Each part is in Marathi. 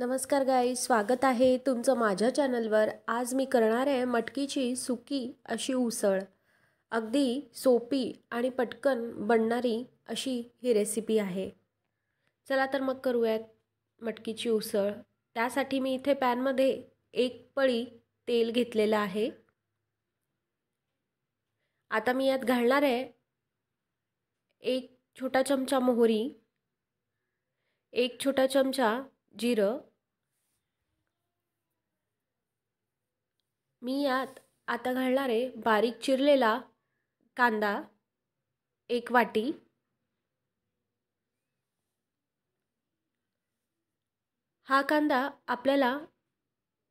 नमस्कार गाई स्वागत आहे तुमचं माझ्या चॅनलवर आज मी करणार आहे मटकीची सुकी अशी उसळ अगदी सोपी आणि पटकन बनणारी अशी ही रेसिपी आहे चला तर मग करूयात मटकीची उसळ त्यासाठी मी इथे पॅनमध्ये एक पळी तेल घेतलेलं आहे आता मी यात घालणार आहे एक छोटा चमचा मोहरी एक छोटा चमचा जिरं मी यात आता घालणार बारीक चिरलेला कांदा एक वाटी हा कांदा आपल्याला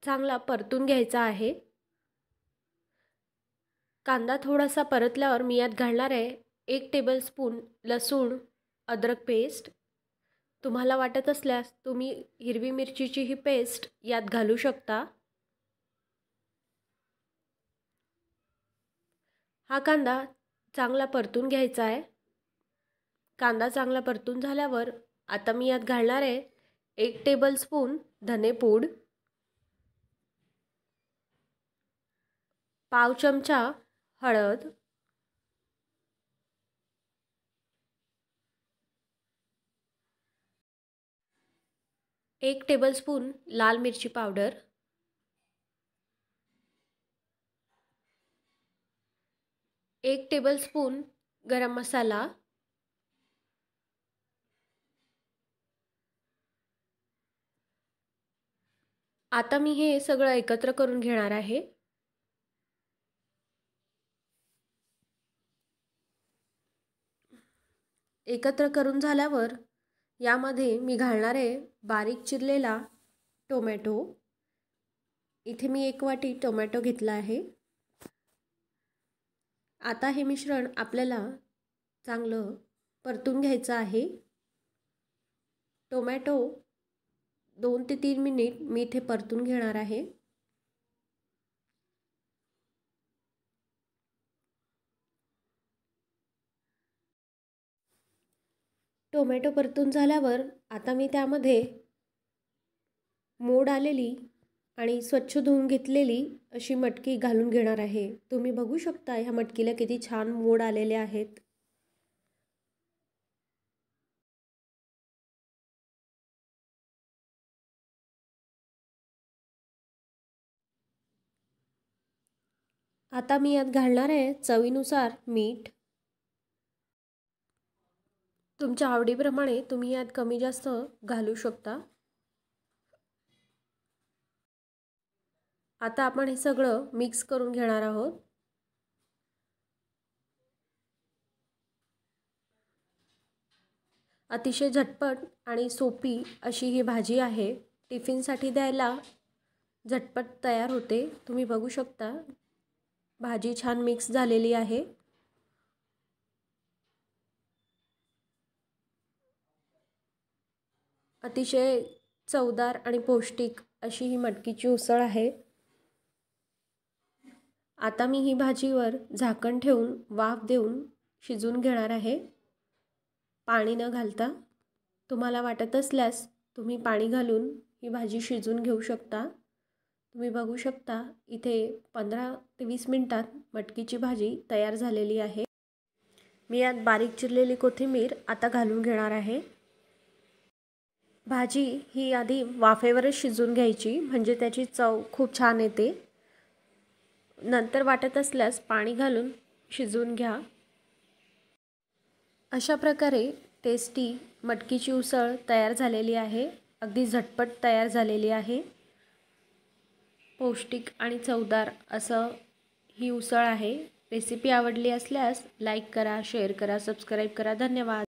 चांगला परतून घ्यायचा आहे कांदा थोडासा परतल्यावर मी यात घालणार आहे एक टेबलस्पून लसूण अद्रक पेस्ट तुम्हाला वाटत असल्यास तुम्ही हिरवी मिरचीची ही पेस्ट यात घालू शकता हा कांदा चांगला परतून घ्यायचा आहे कांदा चांगला परतून झाल्यावर आता मी यात घालणार आहे एक टेबल टेबलस्पून पूड पाव चमचा हळद एक टेबलस्पून लाल मिरची पावडर एक टेबल स्पून गरम मसाला आता मी हे सगळं एकत्र करून घेणार आहे एकत्र करून झाल्यावर यामध्ये मी घालणारे बारीक चिरलेला टोमॅटो इथे मी एक वाटी टोमॅटो घेतला आहे आता हे मिश्रण आपल्याला चांगलं परतून घ्यायचं आहे टोमॅटो दोन ते तीन मिनिट मी इथे परतून घेणार आहे टोमॅटो परतून झाल्यावर आता मी त्यामध्ये मोड आलेली आणि स्वच्छ धुवून घेतलेली अशी मटकी घालून घेणार आहे तुम्ही बघू शकता ह्या मटकीला किती छान मोड आलेले आहेत आता मी यात घालणार आहे चवीनुसार मीठ तुमच्या आवडीप्रमाणे तुम्ही यात कमी जास्त घालू शकता आता आपण हे सगळं मिक्स करून घेणार आहोत अतिशय झटपट आणि सोपी अशी ही भाजी आहे टिफिनसाठी द्यायला झटपट तयार होते तुम्ही बघू शकता भाजी छान मिक्स झालेली आहे अतिशय चवदार आणि पौष्टिक अशी ही मटकीची उसळ आहे आता मी ही भाजीवर झाकण ठेवून वाफ देऊन शिजून घेणार आहे पाणी न घालता तुम्हाला वाटत असल्यास तुम्ही पाणी घालून ही भाजी शिजून घेऊ शकता तुम्ही बघू शकता इथे पंधरा ते वीस मिनटात मटकीची भाजी तयार झालेली आहे मी यात बारीक चिरलेली कोथिंबीर आता घालून घेणार आहे भाजी ही आधी वाफेवरच शिजून घ्यायची म्हणजे त्याची चव खूप छान येते नंतर वाटत असल्यास पाणी घालून शिजवून घ्या अशा प्रकारे टेस्टी मटकीची उसळ तयार झालेली आहे अगदी झटपट तयार झालेली आहे पौष्टिक आणि चवदार असं ही उसळ आहे रेसिपी आवडली असल्यास लाईक करा शेअर करा सबस्क्राईब करा धन्यवाद